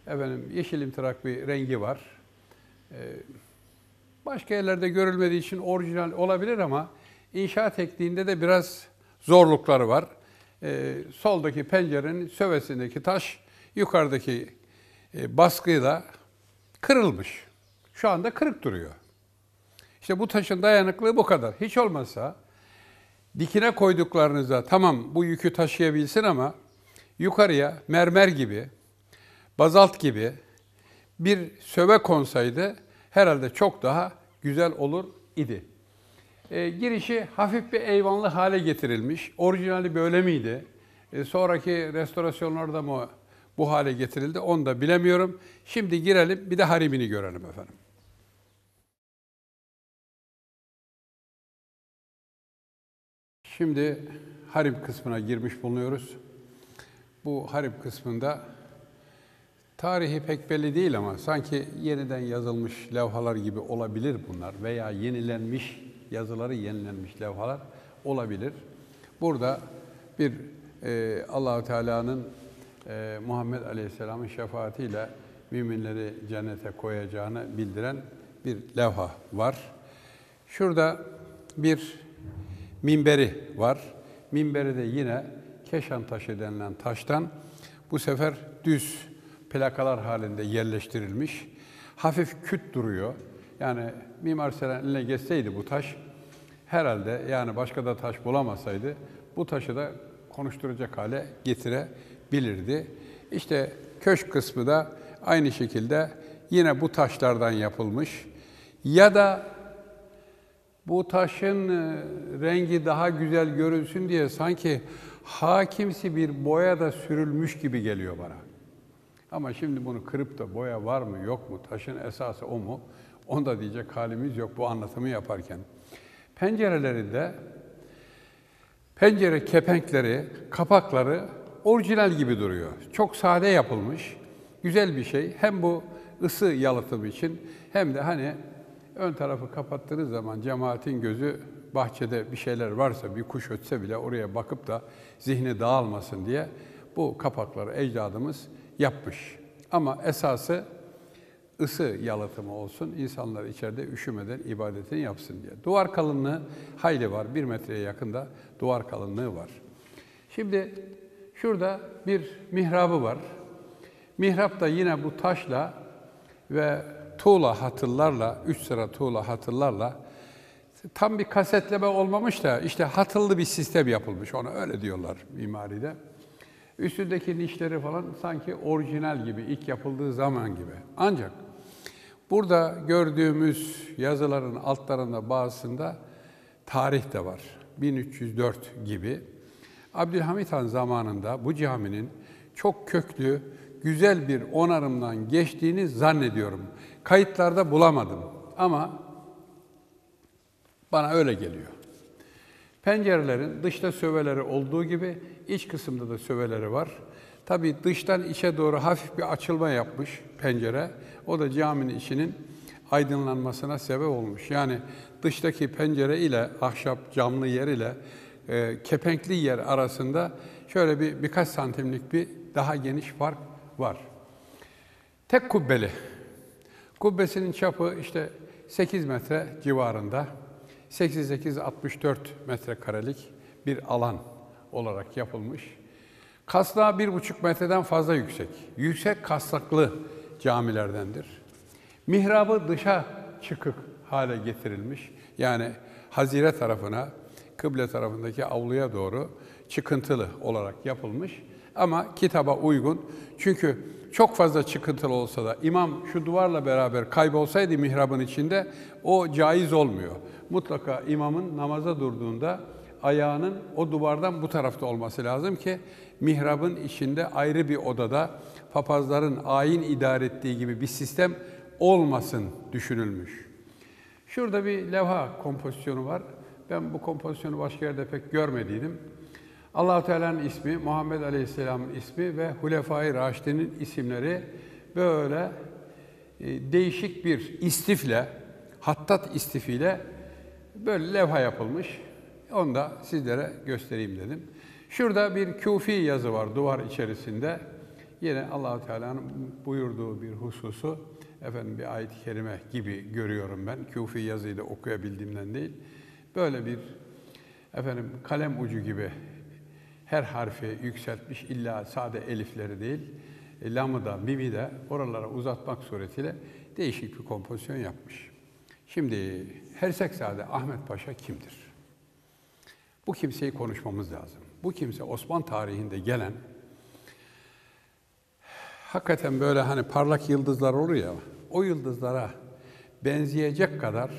Efendim yeşil imtirak bir rengi var. Ee, başka yerlerde görülmediği için orijinal olabilir ama inşa tekniğinde de biraz zorlukları var. Ee, soldaki pencerenin sövesindeki taş yukarıdaki e, baskıyla kırılmış. Şu anda kırık duruyor. İşte bu taşın dayanıklılığı bu kadar. Hiç olmazsa dikine koyduklarınızda tamam bu yükü taşıyabilsin ama yukarıya mermer gibi, bazalt gibi bir söve konsaydı herhalde çok daha güzel olur idi. E, girişi hafif bir eyvanlı hale getirilmiş. Orijinali böyle miydi? E, sonraki restorasyonlarda mı bu hale getirildi? Onu da bilemiyorum. Şimdi girelim bir de harimini görelim efendim. Şimdi harip kısmına girmiş bulunuyoruz. Bu harip kısmında tarihi pek belli değil ama sanki yeniden yazılmış levhalar gibi olabilir bunlar veya yenilenmiş yazıları yenilenmiş levhalar olabilir. Burada bir e, Allahu Teala'nın e, Muhammed Aleyhisselam'ın şefaatiyle müminleri cennete koyacağını bildiren bir levha var. Şurada bir minberi var. Minberi de yine keşan taşı denilen taştan bu sefer düz plakalar halinde yerleştirilmiş. Hafif küt duruyor. Yani Mimar Sinan eline geçseydi bu taş herhalde yani başka da taş bulamasaydı bu taşı da konuşturacak hale getirebilirdi. İşte köşk kısmı da aynı şekilde yine bu taşlardan yapılmış ya da bu taşın e, rengi daha güzel görünsün diye sanki hakimsi bir boya da sürülmüş gibi geliyor bana. Ama şimdi bunu kırıp da boya var mı yok mu, taşın esası o mu? Onu da diyecek halimiz yok bu anlatımı yaparken. Pencerelerinde pencere kepenkleri, kapakları orijinal gibi duruyor. Çok sade yapılmış, güzel bir şey. Hem bu ısı yalıtımı için hem de hani Ön tarafı kapattığınız zaman cemaatin gözü bahçede bir şeyler varsa, bir kuş ötse bile oraya bakıp da zihni dağılmasın diye bu kapakları ecdadımız yapmış. Ama esası ısı yalıtımı olsun, insanlar içeride üşümeden ibadetini yapsın diye. Duvar kalınlığı hayli var, bir metreye yakında duvar kalınlığı var. Şimdi şurada bir mihrabı var. Mihrap da yine bu taşla ve tuğla hatırlarla üç sıra tuğla hatırlarla tam bir kasetleme olmamış da işte hatıllı bir sistem yapılmış ona öyle diyorlar mimaride. Üstündeki nişleri falan sanki orijinal gibi, ilk yapıldığı zaman gibi. Ancak burada gördüğümüz yazıların altlarında bazısında tarih de var. 1304 gibi. Abdülhamit Han zamanında bu caminin çok köklü, güzel bir onarımdan geçtiğini zannediyorum. Kayıtlarda bulamadım ama bana öyle geliyor. Pencerelerin dışta söveleri olduğu gibi iç kısımda da söveleri var. Tabii dıştan içe doğru hafif bir açılma yapmış pencere. O da caminin içinin aydınlanmasına sebep olmuş. Yani dıştaki pencere ile ahşap camlı yer ile e, kepenkli yer arasında şöyle bir birkaç santimlik bir daha geniş fark var. Tek kubbeli Kubbesinin çapı işte 8 metre civarında, 88-64 metrekarelik bir alan olarak yapılmış. bir buçuk metreden fazla yüksek. Yüksek kasnaklı camilerdendir. Mihrabı dışa çıkık hale getirilmiş. Yani hazire tarafına, kıble tarafındaki avluya doğru çıkıntılı olarak yapılmış ama kitaba uygun. Çünkü çok fazla çıkıntılı olsa da imam şu duvarla beraber kaybolsaydı mihrabın içinde o caiz olmuyor. Mutlaka imamın namaza durduğunda ayağının o duvardan bu tarafta olması lazım ki mihrabın içinde ayrı bir odada papazların ayin idare ettiği gibi bir sistem olmasın düşünülmüş. Şurada bir levha kompozisyonu var. Ben bu kompozisyonu başka yerde pek görmediydim allah Teala'nın ismi, Muhammed Aleyhisselam'ın ismi ve Hulefai Raşidin'in isimleri böyle e, değişik bir istifle, hattat istifiyle böyle levha yapılmış. Onu da sizlere göstereyim dedim. Şurada bir küfi yazı var duvar içerisinde. Yine allah Teala'nın buyurduğu bir hususu, efendim bir ayet-i kerime gibi görüyorum ben. Küfi yazıyı da okuyabildiğimden değil. Böyle bir efendim kalem ucu gibi her harfi yükseltmiş illa sade elifleri değil, e, lamı da, mimi de oralara uzatmak suretiyle değişik bir kompozisyon yapmış. Şimdi Hersekzade Ahmet Paşa kimdir? Bu kimseyi konuşmamız lazım. Bu kimse Osman tarihinde gelen hakikaten böyle hani parlak yıldızlar oluyor ya, o yıldızlara benzeyecek kadar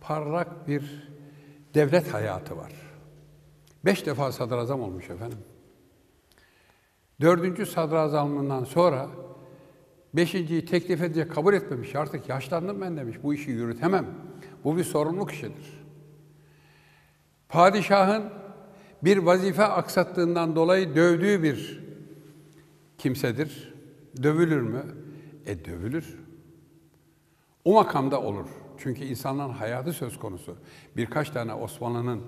parlak bir devlet hayatı var. Beş defa sadrazam olmuş efendim. Dördüncü sadrazamından sonra beşinciyi teklif edecek kabul etmemiş. Artık yaşlandım ben demiş. Bu işi yürütemem. Bu bir sorumluluk işidir. Padişahın bir vazife aksattığından dolayı dövdüğü bir kimsedir. Dövülür mü? E dövülür. O makamda olur. Çünkü insanların hayatı söz konusu. Birkaç tane Osmanlı'nın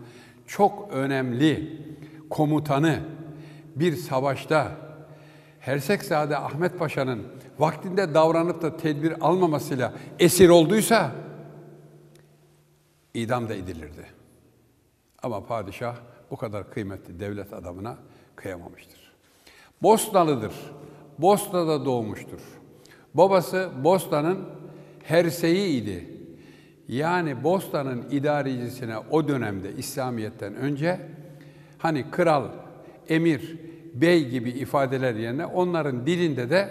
çok önemli komutanı bir savaşta Hersekzade Ahmet Paşa'nın vaktinde davranıp da tedbir almamasıyla esir olduysa idam da edilirdi. Ama padişah bu kadar kıymetli devlet adamına kıyamamıştır. Bosnalıdır. Bosna'da doğmuştur. Babası Bosna'nın herseyi idi. Yani Bostan'ın idarecisine o dönemde İslamiyet'ten önce hani kral, emir, bey gibi ifadeler yerine onların dilinde de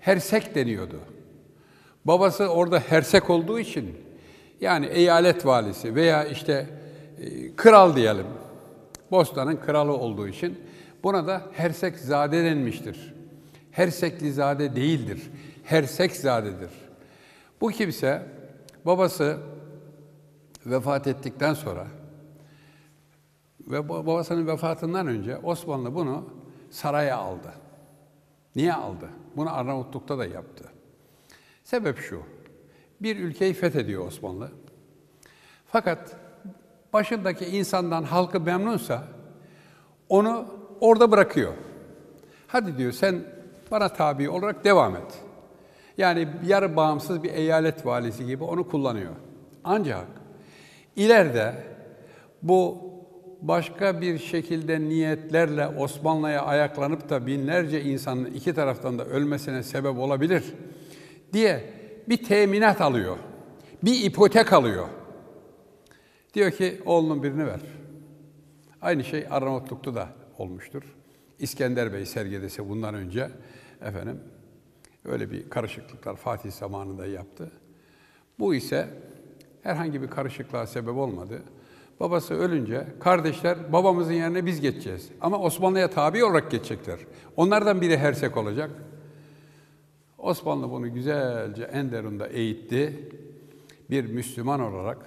hersek deniyordu. Babası orada hersek olduğu için yani eyalet valisi veya işte e, kral diyelim. Bostan'ın kralı olduğu için buna da hersek zade denmiştir. Herseklizade değildir. hersek zadedir. Bu kimse Babası vefat ettikten sonra ve babasının vefatından önce Osmanlı bunu saraya aldı. Niye aldı? Bunu Arnavutluk'ta da yaptı. Sebep şu. Bir ülkeyi fethediyor Osmanlı. Fakat başındaki insandan halkı memnunsa onu orada bırakıyor. Hadi diyor sen bana tabi olarak devam et. Yani yarı bağımsız bir eyalet valisi gibi onu kullanıyor. Ancak ileride bu başka bir şekilde niyetlerle Osmanlı'ya ayaklanıp da binlerce insanın iki taraftan da ölmesine sebep olabilir diye bir teminat alıyor. Bir ipotek alıyor. Diyor ki oğlunun birini ver. Aynı şey Arnavutluk'ta da olmuştur. İskender Bey sergidesi bundan önce efendim Öyle bir karışıklıklar Fatih zamanında yaptı. Bu ise herhangi bir karışıklığa sebep olmadı. Babası ölünce kardeşler babamızın yerine biz geçeceğiz. Ama Osmanlı'ya tabi olarak geçecekler. Onlardan biri hersek olacak. Osmanlı bunu güzelce Enderun'da eğitti. Bir Müslüman olarak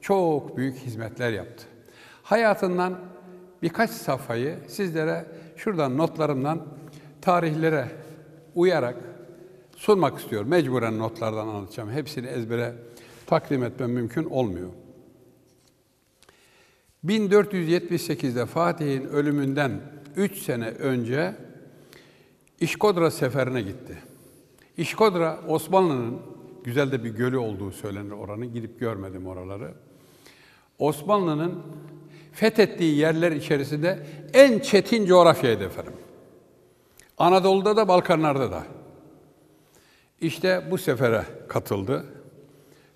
çok büyük hizmetler yaptı. Hayatından birkaç safhayı sizlere şuradan notlarımdan tarihlere uyarak sunmak istiyorum. Mecburen notlardan anlatacağım. Hepsini ezbere takdim etmem mümkün olmuyor. 1478'de Fatih'in ölümünden 3 sene önce İşkodra seferine gitti. İşkodra Osmanlı'nın güzel de bir gölü olduğu söylenir oranın. Gidip görmedim oraları. Osmanlı'nın fethettiği yerler içerisinde en çetin coğrafyaydı efendim. Anadolu'da da Balkanlar'da da. İşte bu sefere katıldı.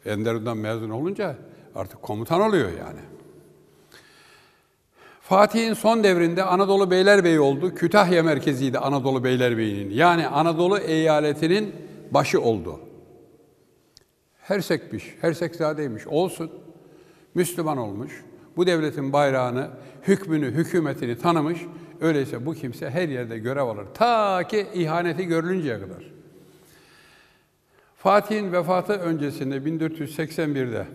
Enderun'dan mezun olunca artık komutan oluyor yani. Fatih'in son devrinde Anadolu Beylerbeyi oldu. Kütahya merkeziydi Anadolu Beylerbeyi'nin. Yani Anadolu eyaletinin başı oldu. Hersekmiş, Hersekzadeymiş. Olsun. Müslüman olmuş. Bu devletin bayrağını, hükmünü, hükümetini tanımış. Öyleyse bu kimse her yerde görev alır. Ta ki ihaneti görülünceye kadar. Fatih'in vefatı öncesinde 1481'de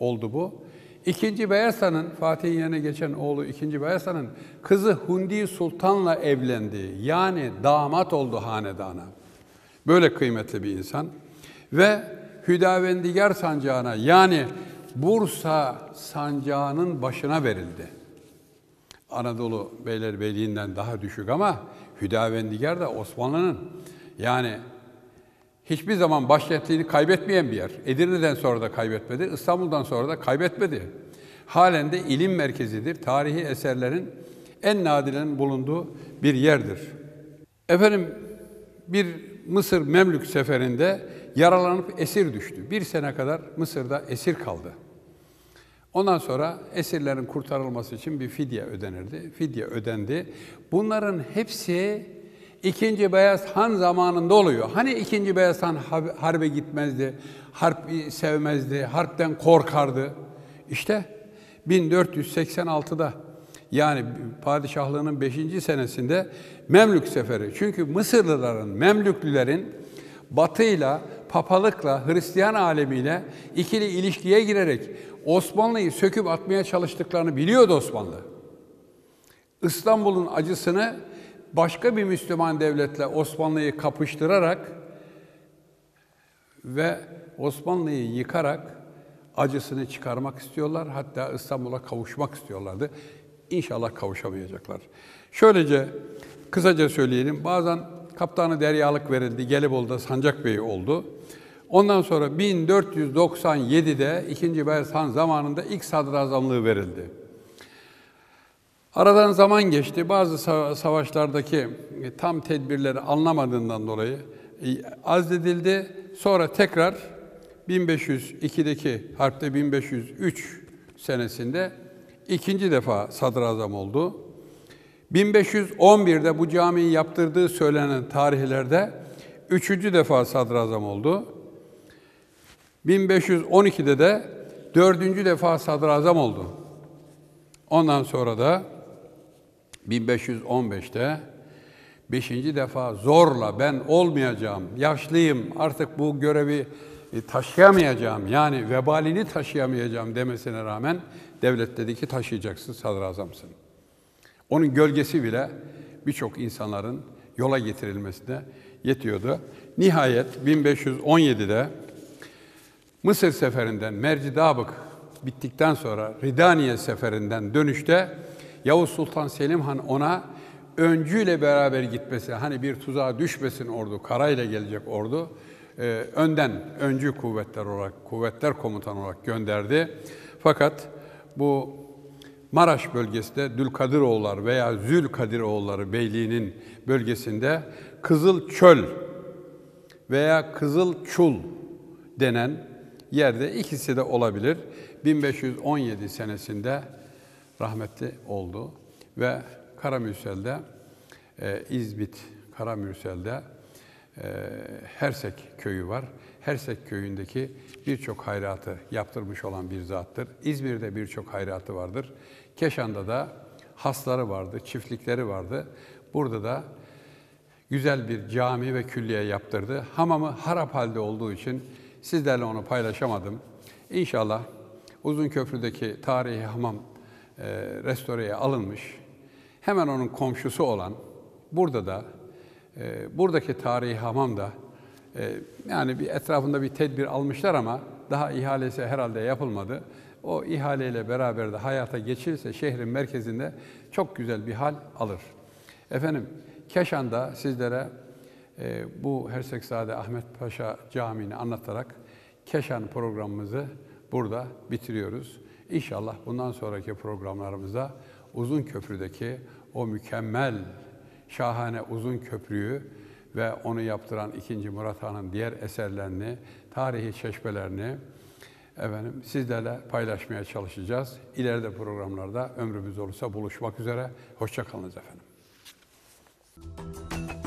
oldu bu. İkinci Beyasa'nın, Fatih'in yerine geçen oğlu İkinci Beyasa'nın kızı Hundi Sultan'la evlendi. Yani damat oldu hanedana. Böyle kıymetli bir insan. Ve Hüdavendigar sancağına yani Bursa sancağının başına verildi. Anadolu Beylerbeyliğinden daha düşük ama Hüdavendigar da Osmanlı'nın yani hiçbir zaman başkentliğini kaybetmeyen bir yer. Edirne'den sonra da kaybetmedi, İstanbul'dan sonra da kaybetmedi. Halen de ilim merkezidir. Tarihi eserlerin en nadilen bulunduğu bir yerdir. Efendim bir Mısır Memlük seferinde yaralanıp esir düştü. Bir sene kadar Mısır'da esir kaldı. Ondan sonra esirlerin kurtarılması için bir fidye ödenirdi. Fidye ödendi. Bunların hepsi İkinci Beyaz Han zamanında oluyor. Hani ikinci Beyaz Han harbe gitmezdi, harp sevmezdi, harpten korkardı. İşte 1486'da yani padişahlığının 5. senesinde Memlük Seferi. Çünkü Mısırlıların, Memlüklülerin Batı'yla, papalıkla, Hristiyan alemiyle ikili ilişkiye girerek Osmanlı'yı söküp atmaya çalıştıklarını biliyordu Osmanlı. İstanbul'un acısını başka bir Müslüman devletle Osmanlı'yı kapıştırarak ve Osmanlı'yı yıkarak acısını çıkarmak istiyorlar. Hatta İstanbul'a kavuşmak istiyorlardı. İnşallah kavuşamayacaklar. Şöylece kısaca söyleyelim. Bazen kaptanı deryalık verildi. Gelibolu'da Sancak Bey oldu. Ondan sonra 1497'de 2. Bayezid Han zamanında ilk sadrazamlığı verildi. Aradan zaman geçti. Bazı savaşlardaki e, tam tedbirleri anlamadığından dolayı e, azledildi. Sonra tekrar 1502'deki harpte 1503 senesinde ikinci defa sadrazam oldu. 1511'de bu caminin yaptırdığı söylenen tarihlerde üçüncü defa sadrazam oldu. 1512'de de dördüncü defa sadrazam oldu. Ondan sonra da 1515'te beşinci defa zorla ben olmayacağım, yaşlıyım, artık bu görevi e, taşıyamayacağım, yani vebalini taşıyamayacağım demesine rağmen devlet dedi ki taşıyacaksın, sadrazamsın. Onun gölgesi bile birçok insanların yola getirilmesine yetiyordu. Nihayet 1517'de Mısır seferinden Merci Dabık bittikten sonra Ridaniye seferinden dönüşte Yavuz Sultan Selim Han ona öncüyle beraber gitmesi, hani bir tuzağa düşmesin ordu, karayla gelecek ordu, e, önden, öncü kuvvetler olarak, kuvvetler komutan olarak gönderdi. Fakat bu Maraş bölgesinde Dülkadiroğullar veya Zülkadiroğulları Beyliği'nin bölgesinde Kızıl Çöl veya Kızıl Çul denen yerde ikisi de olabilir. 1517 senesinde rahmetli oldu. Ve Karamürsel'de, e, İzmit Karamürsel'de e, Hersek köyü var. Hersek köyündeki birçok hayratı yaptırmış olan bir zattır. İzmir'de birçok hayratı vardır. Keşan'da da hasları vardı, çiftlikleri vardı. Burada da güzel bir cami ve külliye yaptırdı. Hamamı harap halde olduğu için sizlerle onu paylaşamadım. İnşallah Uzun Köprü'deki tarihi hamam e, restoreye alınmış. Hemen onun komşusu olan burada da e, buradaki tarihi hamam da e, yani bir etrafında bir tedbir almışlar ama daha ihalesi herhalde yapılmadı. O ihaleyle beraber de hayata geçirirse şehrin merkezinde çok güzel bir hal alır. Efendim Keşan'da sizlere e, bu Hersekzade Ahmet Paşa Camii'ni anlatarak Keşan programımızı burada bitiriyoruz. İnşallah bundan sonraki programlarımızda Uzun Köprü'deki o mükemmel, şahane Uzun Köprü'yü ve onu yaptıran 2. Murat Han'ın diğer eserlerini, tarihi çeşmelerini efendim sizlerle paylaşmaya çalışacağız. İleride programlarda ömrümüz olursa buluşmak üzere. Hoşçakalınız efendim.